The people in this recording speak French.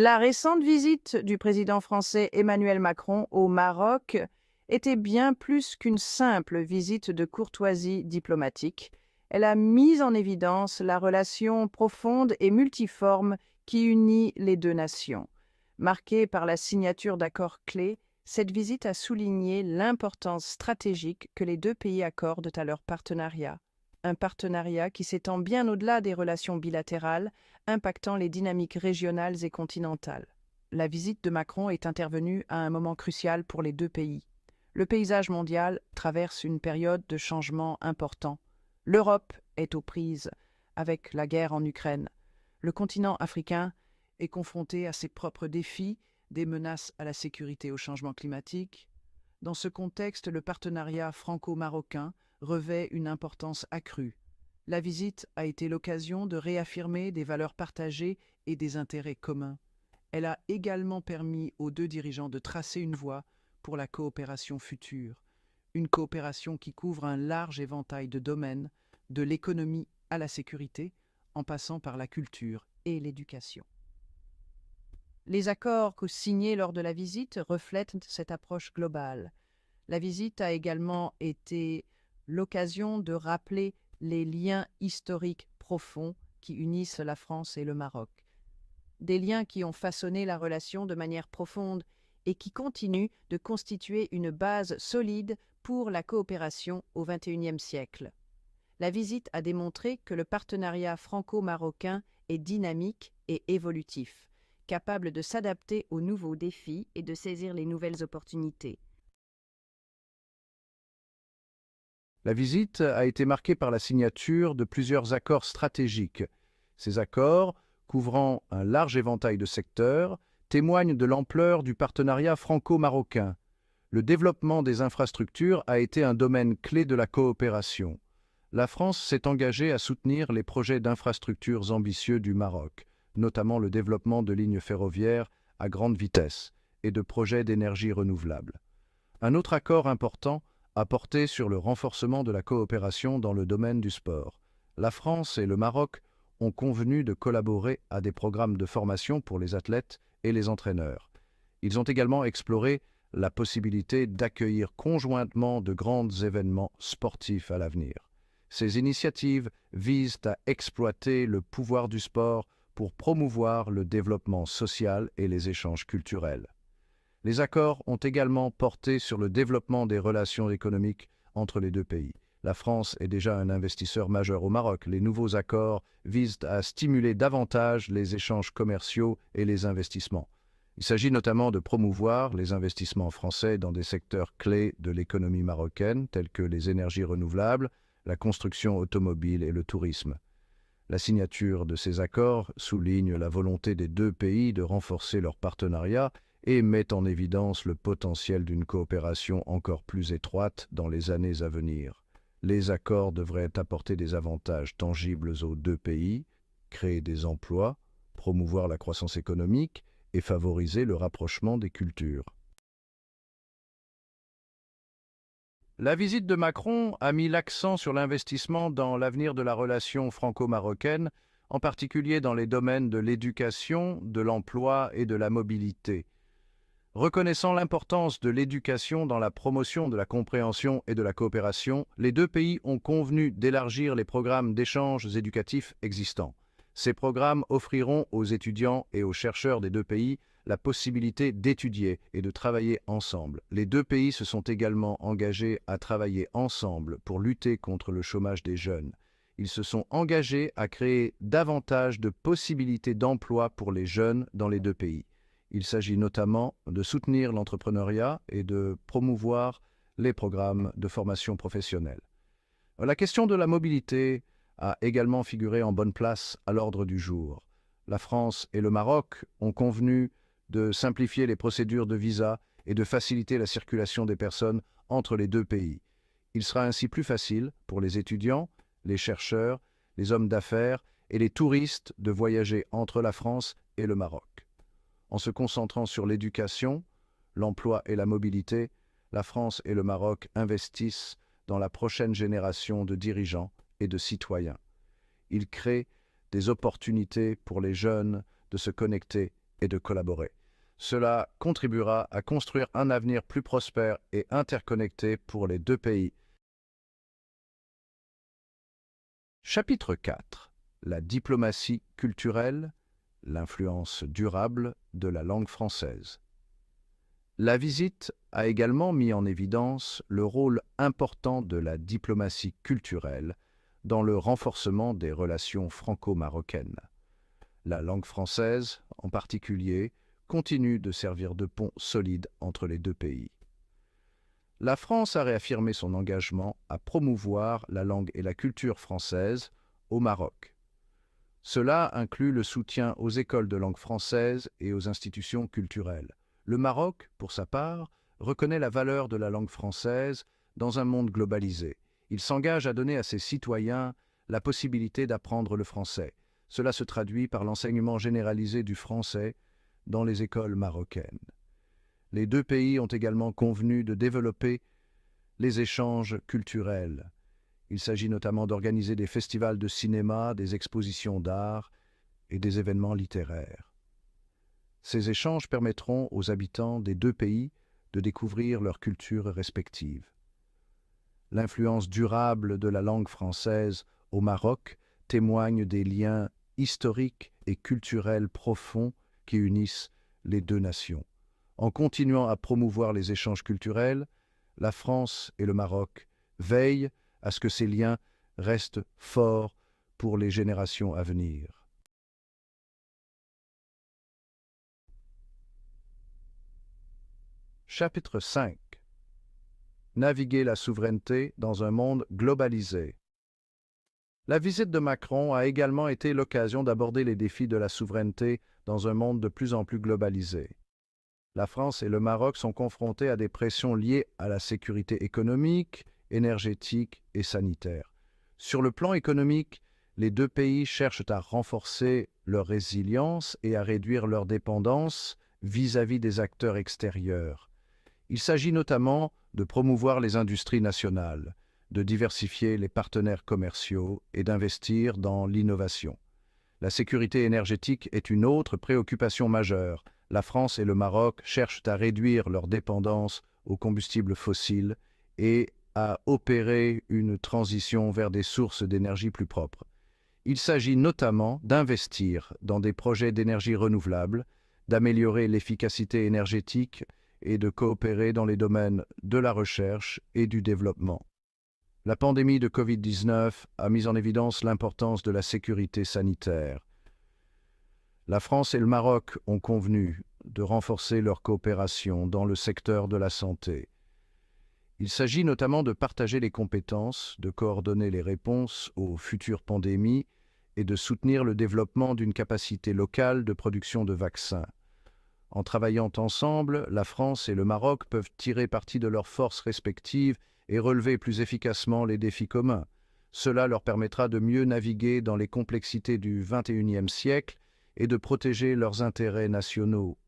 La récente visite du président français Emmanuel Macron au Maroc était bien plus qu'une simple visite de courtoisie diplomatique. Elle a mis en évidence la relation profonde et multiforme qui unit les deux nations. Marquée par la signature d'accords clés, cette visite a souligné l'importance stratégique que les deux pays accordent à leur partenariat un partenariat qui s'étend bien au-delà des relations bilatérales, impactant les dynamiques régionales et continentales. La visite de Macron est intervenue à un moment crucial pour les deux pays. Le paysage mondial traverse une période de changement important. L'Europe est aux prises avec la guerre en Ukraine. Le continent africain est confronté à ses propres défis, des menaces à la sécurité au changement climatique. Dans ce contexte, le partenariat franco-marocain revêt une importance accrue. La visite a été l'occasion de réaffirmer des valeurs partagées et des intérêts communs. Elle a également permis aux deux dirigeants de tracer une voie pour la coopération future, une coopération qui couvre un large éventail de domaines, de l'économie à la sécurité, en passant par la culture et l'éducation. Les accords signés lors de la visite reflètent cette approche globale. La visite a également été l'occasion de rappeler les liens historiques profonds qui unissent la France et le Maroc. Des liens qui ont façonné la relation de manière profonde et qui continuent de constituer une base solide pour la coopération au XXIe siècle. La visite a démontré que le partenariat franco-marocain est dynamique et évolutif, capable de s'adapter aux nouveaux défis et de saisir les nouvelles opportunités. La visite a été marquée par la signature de plusieurs accords stratégiques. Ces accords, couvrant un large éventail de secteurs, témoignent de l'ampleur du partenariat franco-marocain. Le développement des infrastructures a été un domaine clé de la coopération. La France s'est engagée à soutenir les projets d'infrastructures ambitieux du Maroc, notamment le développement de lignes ferroviaires à grande vitesse et de projets d'énergie renouvelable. Un autre accord important a porté sur le renforcement de la coopération dans le domaine du sport. La France et le Maroc ont convenu de collaborer à des programmes de formation pour les athlètes et les entraîneurs. Ils ont également exploré la possibilité d'accueillir conjointement de grands événements sportifs à l'avenir. Ces initiatives visent à exploiter le pouvoir du sport pour promouvoir le développement social et les échanges culturels. Les accords ont également porté sur le développement des relations économiques entre les deux pays. La France est déjà un investisseur majeur au Maroc. Les nouveaux accords visent à stimuler davantage les échanges commerciaux et les investissements. Il s'agit notamment de promouvoir les investissements français dans des secteurs clés de l'économie marocaine, tels que les énergies renouvelables, la construction automobile et le tourisme. La signature de ces accords souligne la volonté des deux pays de renforcer leur partenariat et met en évidence le potentiel d'une coopération encore plus étroite dans les années à venir. Les accords devraient apporter des avantages tangibles aux deux pays, créer des emplois, promouvoir la croissance économique et favoriser le rapprochement des cultures. La visite de Macron a mis l'accent sur l'investissement dans l'avenir de la relation franco-marocaine, en particulier dans les domaines de l'éducation, de l'emploi et de la mobilité. Reconnaissant l'importance de l'éducation dans la promotion de la compréhension et de la coopération, les deux pays ont convenu d'élargir les programmes d'échanges éducatifs existants. Ces programmes offriront aux étudiants et aux chercheurs des deux pays la possibilité d'étudier et de travailler ensemble. Les deux pays se sont également engagés à travailler ensemble pour lutter contre le chômage des jeunes. Ils se sont engagés à créer davantage de possibilités d'emploi pour les jeunes dans les deux pays. Il s'agit notamment de soutenir l'entrepreneuriat et de promouvoir les programmes de formation professionnelle. La question de la mobilité a également figuré en bonne place à l'ordre du jour. La France et le Maroc ont convenu de simplifier les procédures de visa et de faciliter la circulation des personnes entre les deux pays. Il sera ainsi plus facile pour les étudiants, les chercheurs, les hommes d'affaires et les touristes de voyager entre la France et le Maroc. En se concentrant sur l'éducation, l'emploi et la mobilité, la France et le Maroc investissent dans la prochaine génération de dirigeants et de citoyens. Ils créent des opportunités pour les jeunes de se connecter et de collaborer. Cela contribuera à construire un avenir plus prospère et interconnecté pour les deux pays. Chapitre 4 La diplomatie culturelle l'influence durable de la langue française. La visite a également mis en évidence le rôle important de la diplomatie culturelle dans le renforcement des relations franco-marocaines. La langue française, en particulier, continue de servir de pont solide entre les deux pays. La France a réaffirmé son engagement à promouvoir la langue et la culture française au Maroc. Cela inclut le soutien aux écoles de langue française et aux institutions culturelles. Le Maroc, pour sa part, reconnaît la valeur de la langue française dans un monde globalisé. Il s'engage à donner à ses citoyens la possibilité d'apprendre le français. Cela se traduit par l'enseignement généralisé du français dans les écoles marocaines. Les deux pays ont également convenu de développer les échanges culturels il s'agit notamment d'organiser des festivals de cinéma, des expositions d'art et des événements littéraires. Ces échanges permettront aux habitants des deux pays de découvrir leurs cultures respectives. L'influence durable de la langue française au Maroc témoigne des liens historiques et culturels profonds qui unissent les deux nations. En continuant à promouvoir les échanges culturels, la France et le Maroc veillent à ce que ces liens restent forts pour les générations à venir. Chapitre 5 Naviguer la souveraineté dans un monde globalisé. La visite de Macron a également été l'occasion d'aborder les défis de la souveraineté dans un monde de plus en plus globalisé. La France et le Maroc sont confrontés à des pressions liées à la sécurité économique, énergétique et sanitaire. Sur le plan économique, les deux pays cherchent à renforcer leur résilience et à réduire leur dépendance vis-à-vis des acteurs extérieurs. Il s'agit notamment de promouvoir les industries nationales, de diversifier les partenaires commerciaux et d'investir dans l'innovation. La sécurité énergétique est une autre préoccupation majeure. La France et le Maroc cherchent à réduire leur dépendance aux combustibles fossiles et à opérer une transition vers des sources d'énergie plus propres. Il s'agit notamment d'investir dans des projets d'énergie renouvelable, d'améliorer l'efficacité énergétique et de coopérer dans les domaines de la recherche et du développement. La pandémie de Covid-19 a mis en évidence l'importance de la sécurité sanitaire. La France et le Maroc ont convenu de renforcer leur coopération dans le secteur de la santé. Il s'agit notamment de partager les compétences, de coordonner les réponses aux futures pandémies et de soutenir le développement d'une capacité locale de production de vaccins. En travaillant ensemble, la France et le Maroc peuvent tirer parti de leurs forces respectives et relever plus efficacement les défis communs. Cela leur permettra de mieux naviguer dans les complexités du XXIe siècle et de protéger leurs intérêts nationaux